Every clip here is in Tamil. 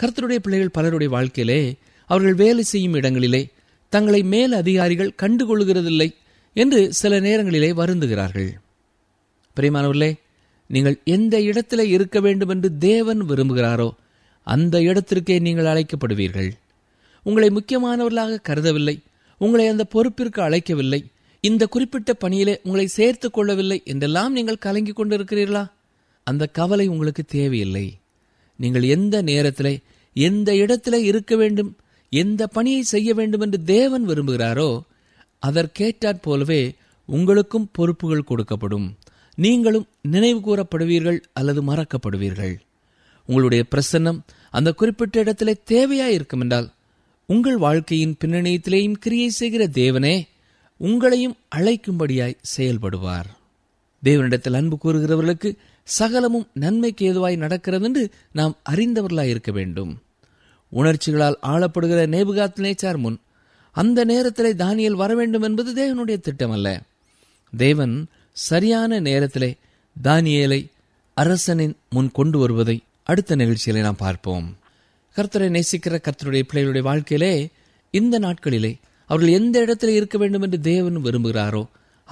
கர்த்தருடைய பிள்ளைகள் பலருடைய வாழ்க்கையிலே அவர்கள் வேலை செய்யும் இடங்களிலே தங்களை மேல் அதிகாரிகள் கண்டுகொள்கிறதில்லை என்று சில நேரங்களிலே வருந்துகிறார்கள் பிரியமானவர்களே நீங்கள் எந்த இடத்திலே இருக்க வேண்டும் என்று தேவன் விரும்புகிறாரோ அந்த இடத்திற்கே நீங்கள் அழைக்கப்படுவீர்கள் உங்களை முக்கியமானவர்களாக கருதவில்லை உங்களை அந்த பொறுப்பிற்கு அழைக்கவில்லை இந்த குறிப்பிட்ட பணியிலே உங்களை சேர்த்துக் கொள்ளவில்லை என்றெல்லாம் நீங்கள் கலங்கிக் கொண்டிருக்கிறீர்களா அந்த கவலை உங்களுக்கு தேவையில்லை நீங்கள் எந்த நேரத்தில் எந்த இடத்துல இருக்க வேண்டும் எந்த பணியை செய்ய வேண்டும் என்று தேவன் விரும்புகிறாரோ அதற்கேற்றாற் போலவே உங்களுக்கும் பொறுப்புகள் கொடுக்கப்படும் நீங்களும் நினைவு கூறப்படுவீர்கள் அல்லது மறக்கப்படுவீர்கள் உங்களுடைய பிரசன்னம் அந்த குறிப்பிட்ட இடத்திலே தேவையாய் இருக்கும் என்றால் உங்கள் வாழ்க்கையின் பின்னணியத்திலேயும் கிரியை செய்கிற தேவனே உங்களையும் அழைக்கும்படியாய் செயல்படுவார் தேவனிடத்தில் அன்பு கூறுகிறவர்களுக்கு சகலமும் நன்மைக்கு ஏதுவாய் நடக்கிறது என்று நாம் அறிந்தவர்களாய் இருக்க வேண்டும் உணர்ச்சிகளால் ஆளப்படுகிற நேபுகாத் நேச்சார் முன் அந்த நேரத்திலே தானியல் வர வேண்டும் என்பது தேவனுடைய திட்டம் அல்ல தேவன் சரியான நேரத்திலே தானியலை அரசனின் முன் கொண்டு வருவதை அடுத்த நிகழ்ச்சியிலே நாம் பார்ப்போம் கர்த்தரை நேசிக்கிற கர்த்தருடைய பிள்ளைகளுடைய வாழ்க்கையிலே இந்த நாட்களிலே அவர்கள் எந்த இடத்திலே இருக்க வேண்டும் என்று தேவன் விரும்புகிறாரோ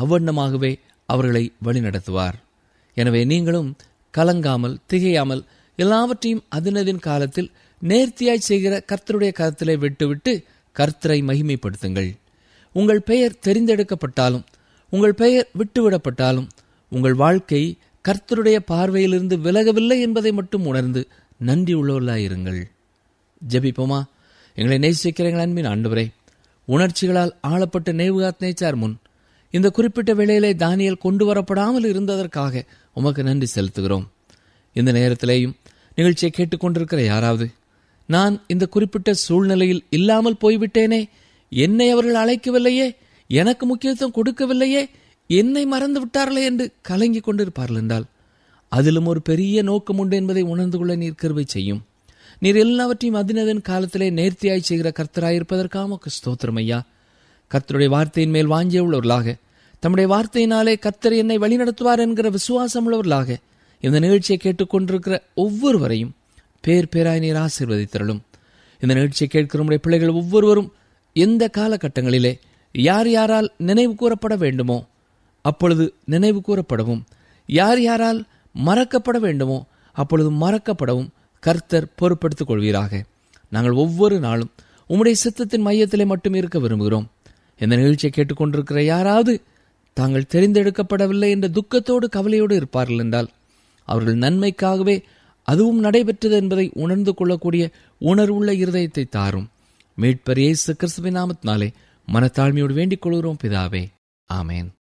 அவ்வண்ணமாகவே அவர்களை வழிநடத்துவார் எனவே நீங்களும் கலங்காமல் திகையாமல் எல்லாவற்றையும் அதினதின் காலத்தில் நேர்த்தியாய் செய்கிற கர்த்தருடைய கருத்திலே விட்டுவிட்டு கர்த்தரை மகிமைப்படுத்துங்கள் உங்கள் பெயர் தெரிந்தெடுக்கப்பட்டாலும் உங்கள் பெயர் விட்டுவிடப்பட்டாலும் உங்கள் வாழ்க்கை கர்த்தருடைய பார்வையிலிருந்து விலகவில்லை என்பதை மட்டும் உணர்ந்து நன்றி உள்ளவர்களாயிருங்கள் ஜபிப்போமா எங்களை நேசிக்கிறீங்கள் அன்பின் ஆண்டவரே உணர்ச்சிகளால் ஆளப்பட்ட நேவுகாத் நேச்சார் முன் இந்த குறிப்பிட்ட வேளையிலே தானியல் கொண்டு வரப்படாமல் இருந்ததற்காக உமக்கு நன்றி செலுத்துகிறோம் இந்த நேரத்திலேயும் நிகழ்ச்சியை கேட்டுக்கொண்டிருக்கிற யாராவது நான் இந்த குறிப்பிட்ட சூழ்நிலையில் இல்லாமல் போய்விட்டேனே என்னை அவர்கள் அழைக்கவில்லையே எனக்கு முக்கியத்துவம் கொடுக்கவில்லையே என்னை மறந்து விட்டார்களே என்று கலங்கி கொண்டிருப்பார்கள் என்றால் அதிலும் ஒரு பெரிய நோக்கம் உண்டு என்பதை உணர்ந்து கொள்ள நீர் கருவை செய்யும் நீர் எல்லாவற்றையும் அதினதன் காலத்திலே நேர்த்தியாய் செய்கிற கர்த்தராயிருப்பதற்காக ஸ்தோத்திரமையா கர்த்தருடைய வார்த்தையின் மேல் வாஞ்சிய உள்ளவர்களாக தம்முடைய வார்த்தையினாலே கத்தர் என்னை வழிநடத்துவார் என்கிற விசுவாசம் உள்ளவர்களாக இந்த நிகழ்ச்சியை கேட்டுக்கொண்டிருக்கிற ஒவ்வொருவரையும் பேர் பேராய் நீர் ஆசீர்வதித்திரளும் இந்த நிகழ்ச்சியை கேட்கிற நம்முடைய பிள்ளைகள் ஒவ்வொருவரும் எந்த காலகட்டங்களிலே யார் யாரால் நினைவு கூறப்பட வேண்டுமோ அப்பொழுது நினைவு கூறப்படவும் யார் யாரால் மறக்கப்பட வேண்டுமோ அப்பொழுது மறக்கப்படவும் கர்த்தர் பொறுப்படுத்திக் கொள்வீராக நாங்கள் ஒவ்வொரு நாளும் உம்முடைய சித்தத்தின் மையத்திலே மட்டும் இருக்க விரும்புகிறோம் இந்த நிகழ்ச்சியை கேட்டுக்கொண்டிருக்கிற யாராவது தாங்கள் தெரிந்தெடுக்கப்படவில்லை என்ற துக்கத்தோடு கவலையோடு இருப்பார்கள் என்றால் அவர்கள் நன்மைக்காகவே அதுவும் நடைபெற்றது என்பதை உணர்ந்து கொள்ளக்கூடிய உணர்வுள்ள இருதயத்தை தாரும் மீட்பர் இயேசு நாமத்தினாலே மனத்தாழ்மையோடு வேண்டிக் கொள்கிறோம் பிதாவே ஆமேன்